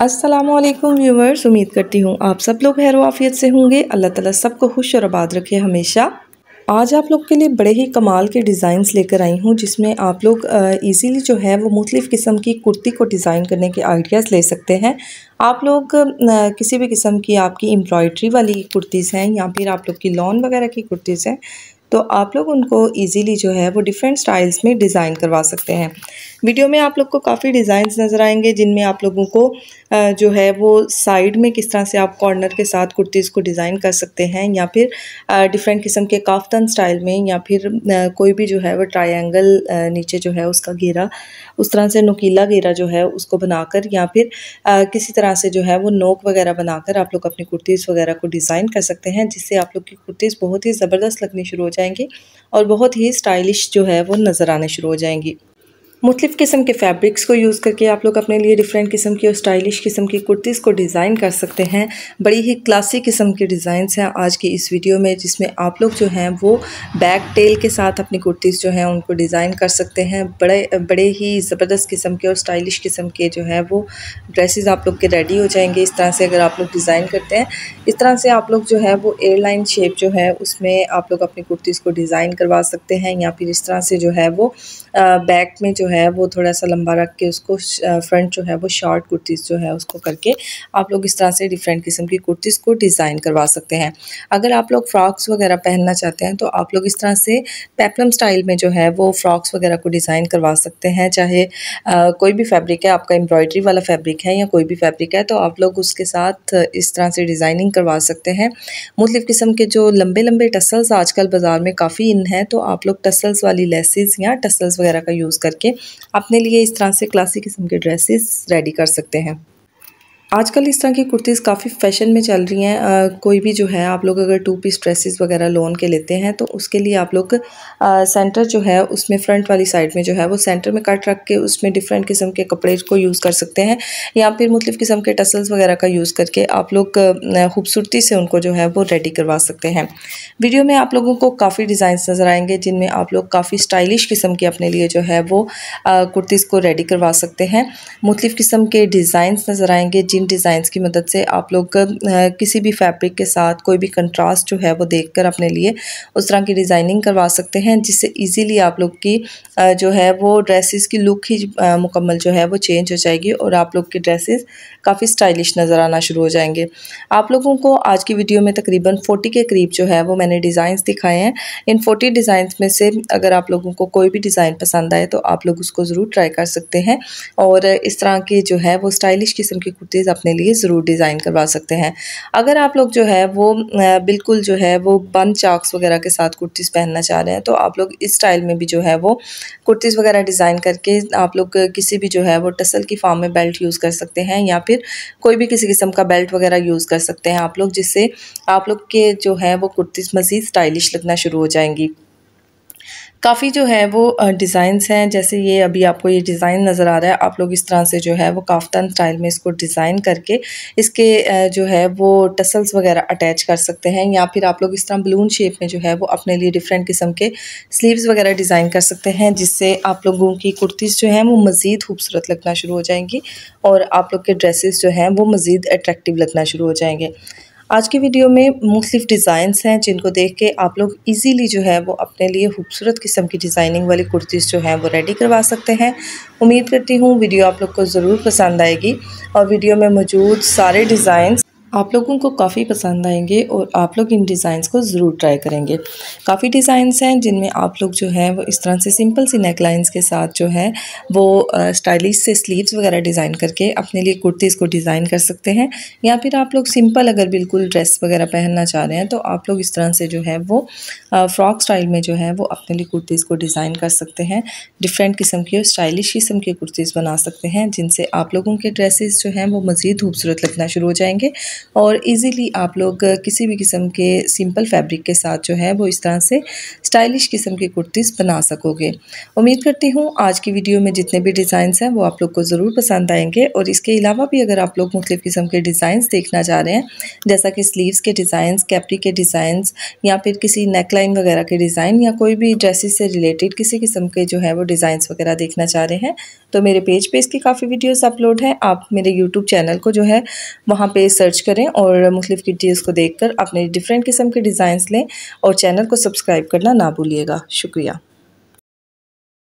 Aslam viewers उम्मीद करती हूँ आप सब लोग हैर आफियत से होंगे अल्लाह ताला सबको खुश और आबाद रखे हमेशा आज आप लोग के लिए बड़े ही कमाल के डिज़ाइंस लेकर आई हूँ जिसमें आप लोग इजीली जो है वो मुख्तफ़ किस्म की कुर्ती को डिज़ाइन करने के आइडियाज़ ले सकते हैं आप लोग किसी भी किस्म की आपकी एम्ब्रॉयड्री वाली कुर्तीज़ हैं या फिर आप लोग की लॉन वगैरह की कुर्तीज़ हैं तो आप लोग उनको इजीली जो है वो डिफरेंट स्टाइल्स में डिज़ाइन करवा सकते हैं वीडियो में आप लोग को काफ़ी डिज़ाइंस नज़र आएंगे जिनमें आप लोगों को जो है वो साइड में किस तरह से आप कॉर्नर के साथ कुर्तीज़ को डिज़ाइन कर सकते हैं या फिर डिफरेंट किस्म के काफ्तन स्टाइल में या फिर कोई भी जो है वो ट्रायंगल नीचे जो है उसका घेरा उस तरह से नुकीला घेरा जो है उसको बनाकर या फिर किसी तरह से जो है वो नोक वगैरह बनाकर आप लोग अपनी कुर्तीज़ वगैरह को डिज़ाइन कर सकते हैं जिससे आप लोग की कुर्तीज़ बहुत ही ज़बरदस्त लगनी शुरू हो जाएंगी और बहुत ही स्टाइलिश जो है वो नज़र आने शुरू हो जाएंगी मुख्तफ किस्म के फैब्रिक्स को यूज़ करके आप लोग अपने लिए डिफरेंट किस्म की और स्टाइलिश किस्म की कुर्तीज़ को डिज़ाइन कर सकते हैं बड़ी ही क्लासिक किस्म के डिज़ाइंस हैं आज की इस वीडियो में जिसमें आप लोग जो हैं वो बैक टेल के साथ अपनी कुर्तीज़ जो हैं उनको डिज़ाइन कर सकते हैं बड़े बड़े ही ज़बरदस्त किस्म के और स्टाइलिश किस्म के जो हैं वो ड्रेसेस आप लोग के रेडी हो जाएंगे इस तरह से अगर आप लोग डिज़ाइन करते हैं इस तरह से आप लोग जो है वो एयरलाइन शेप जो है उसमें आप लोग अपनी कुर्तीज़ को डिज़ाइन करवा सकते हैं या फिर इस तरह से जो है वो बैक में जो है वो थोड़ा सा लंबा रख के उसको फ्रंट जो है वो शॉर्ट कुर्तीज़ जो है उसको करके आप लोग इस तरह से डिफरेंट किस्म की कुर्तीज़ को डिज़ाइन करवा सकते हैं अगर आप लोग फ्रॉक्स वगैरह पहनना चाहते हैं तो आप लोग इस तरह से पेपलम स्टाइल में जो है वो फ्रॉक्स वगैरह को डिज़ाइन करवा सकते हैं चाहे कोई भी फैब्रिक है आपका एम्ब्रॉयडरी वाला फैब्रिक है या कोई भी फैब्रिक है तो आप लोग उसके साथ इस तरह से डिज़ाइनिंग करवा सकते हैं मुख्तु किस्म के जो लंबे लंबे टसल्स आजकल बाज़ार में काफ़ी इन हैं तो आप लोग टसल्स वाली लेसिस या टसल्स वगैरह का यूज़ करके अपने लिए इस तरह से क्लासिक किस्म के ड्रेसेस रेडी कर सकते हैं आजकल इस तरह की कुर्तीज़ काफ़ी फ़ैशन में चल रही हैं कोई भी जो है आप लोग अगर टू पीस ड्रेसेस वगैरह लोन के लेते हैं तो उसके लिए आप लोग आ, सेंटर जो है उसमें फ्रंट वाली साइड में जो है वो सेंटर में कट रख के उसमें डिफरेंट किस्म के कपड़े को यूज़ कर सकते हैं या फिर मुख्तु किस्म के टसल्स वगैरह का यूज़ करके आप लोग खूबसूरती से उनको जो है वो रेडी करवा सकते हैं वीडियो में आप लोगों को काफ़ी डिज़ाइन नज़र आएंगे जिनमें आप लोग काफ़ी स्टाइलिश किस्म के अपने लिए जो है वो कुर्तीज़ को रेडी करवा सकते हैं मुख्तु किस्म के डिज़ाइन नज़र आएंगे जिन डिज़ाइंस की मदद से आप लोग किसी भी फैब्रिक के साथ कोई भी कंट्रास्ट जो है वो देखकर अपने लिए उस तरह की डिज़ाइनिंग करवा सकते हैं जिससे ईजीली आप लोग की जो है वो ड्रेसेस की लुक ही मुकम्मल जो है वो चेंज हो जाएगी और आप लोग के ड्रेसेस काफ़ी स्टाइलिश नज़र आना शुरू हो जाएंगे आप लोगों को आज की वीडियो में तकरीबन फोर्टी के करीब जो है वो मैंने डिज़ाइंस दिखाए हैं इन फोर्टी डिज़ाइंस में से अगर आप लोगों को कोई भी डिज़ाइन पसंद आए तो आप लोग उसको ज़रूर ट्राई कर सकते हैं और इस तरह के जो है वो स्टाइलिश किस्म की कुर्तीज़ चीज़ अपने लिए ज़रूर डिज़ाइन करवा सकते हैं अगर आप लोग जो है वो बिल्कुल जो है वो बंद चाक्स वगैरह के साथ कुर्तीज़ पहनना चाह रहे हैं तो आप लोग इस स्टाइल में भी जो है वो कुर्तीज़ वगैरह डिज़ाइन करके आप लोग किसी भी जो है वो टसल की फॉर्म में बेल्ट यूज़ कर सकते हैं या फिर कोई भी किसी किस्म का बेल्ट वगैरह यूज़ कर सकते हैं आप लोग जिससे आप लोग के जो है वो कुर्तीज़ मज़ीद स्टाइलिश लगना शुरू हो जाएंगी काफ़ी जो है वो डिज़ाइंस हैं जैसे ये अभी आपको ये डिज़ाइन नज़र आ रहा है आप लोग इस तरह से जो है वो काफ्तान स्टाइल में इसको डिज़ाइन करके इसके जो है वो टसल्स वगैरह अटैच कर सकते हैं या फिर आप लोग इस तरह बलून शेप में जो है वो अपने लिए डिफरेंट किस्म के स्लीव्स वगैरह डिज़ाइन कर सकते हैं जिससे आप लोगों की कुर्तीज़ जो हैं वो मज़ीद खूबसूरत लगना शुरू हो जाएंगी और आप लोग के ड्रेसेस जो हैं वो मज़ीद अट्रैक्टिव लगना शुरू हो जाएंगे आज की वीडियो में मुख्तफ डिज़ाइंस हैं जिनको देख के आप लोग इजीली जो है वो अपने लिए खूबसूरत किस्म की डिज़ाइनिंग वाली कुर्तीज़ जो हैं वो रेडी करवा सकते हैं उम्मीद करती हूँ वीडियो आप लोग को ज़रूर पसंद आएगी और वीडियो में मौजूद सारे डिज़ाइंस आप लोगों को काफ़ी पसंद आएंगे और आप लोग इन डिज़ाइंस को ज़रूर ट्राई करेंगे काफ़ी डिज़ाइंस हैं जिनमें आप लोग जो है वो इस तरह से सिंपल सी नेक लाइन्स के साथ जो है वो स्टाइलिश से स्लीव्स वगैरह डिज़ाइन करके अपने लिए कुर्तीज़ को डिज़ाइन कर सकते हैं या फिर आप लोग सिंपल अगर बिल्कुल ड्रेस वगैरह पहनना चाह रहे हैं तो आप लोग इस तरह से जो है वो फ्रॉक स्टाइल में जो है वो अपने लिए कुर्तीज़ को डिज़ाइन कर सकते हैं डिफरेंट किस्म की और स्टाइलिश किस्म की कुर्तीज़ बना सकते हैं जिनसे आप लोगों के ड्रेसिस जो हैं वो मज़ीद खूबसूरत लगना शुरू हो जाएंगे और इजीली आप लोग किसी भी किस्म के सिंपल फैब्रिक के साथ जो है वो इस तरह से स्टाइलिश किस्म की कुर्तीज़ बना सकोगे उम्मीद करती हूँ आज की वीडियो में जितने भी डिज़ाइंस हैं वो आप लोग को ज़रूर पसंद आएंगे और इसके अलावा भी अगर आप लोग मुख्तफ किस्म के डिज़ाइंस देखना चाह रहे हैं जैसा कि स्लीव्स के डिज़ाइंस कैपरी के डिज़ाइंस या फिर किसी नेकलाइन वगैरह के डिज़ाइन या कोई भी ड्रेसिस से रिलेटेड किसी किस्म के जो है वो डिज़ाइंस वगैरह देखना चाह रहे हैं तो मेरे पेज पे इसकी काफ़ी वीडियोस अपलोड हैं आप मेरे यूट्यूब चैनल को जो है वहाँ पे सर्च करें और मुख्तफ वीडियोज़ को देख कर अपने डिफरेंट किस्म के डिज़ाइंस लें और चैनल को सब्सक्राइब करना ना भूलिएगा शुक्रिया